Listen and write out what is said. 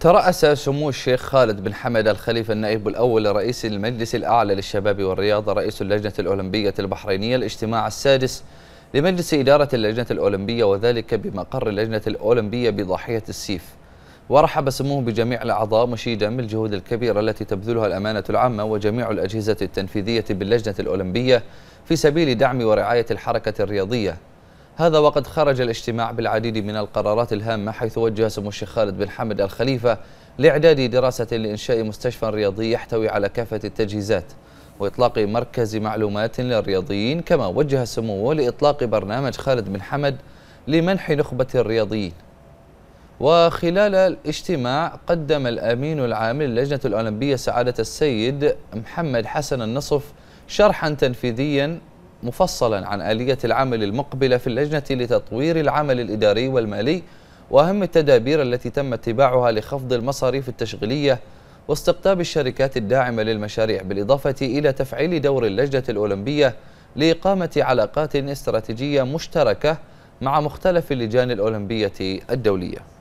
ترأس سمو الشيخ خالد بن حمد الخليفة النائب الأول لرئيس المجلس الأعلى للشباب والرياضة رئيس اللجنة الأولمبية البحرينية الاجتماع السادس لمجلس إدارة اللجنة الأولمبية وذلك بمقر اللجنة الأولمبية بضاحية السيف ورحب سموه بجميع الأعضاء مشيدا بالجهود الكبيرة التي تبذلها الأمانة العامة وجميع الأجهزة التنفيذية باللجنة الأولمبية في سبيل دعم ورعاية الحركة الرياضية هذا وقد خرج الاجتماع بالعديد من القرارات الهامة حيث وجه سمو الشيخ خالد بن حمد الخليفة لإعداد دراسة لإنشاء مستشفى رياضي يحتوي على كافة التجهيزات وإطلاق مركز معلومات للرياضيين كما وجه سموه لإطلاق برنامج خالد بن حمد لمنح نخبة الرياضيين وخلال الاجتماع قدم الأمين العام للجنة الأولمبية سعادة السيد محمد حسن النصف شرحا تنفيذيا مفصلا عن آلية العمل المقبلة في اللجنة لتطوير العمل الإداري والمالي وأهم التدابير التي تم اتباعها لخفض المصاريف التشغيلية واستقطاب الشركات الداعمة للمشاريع بالإضافة إلى تفعيل دور اللجنة الأولمبية لإقامة علاقات استراتيجية مشتركة مع مختلف اللجان الأولمبية الدولية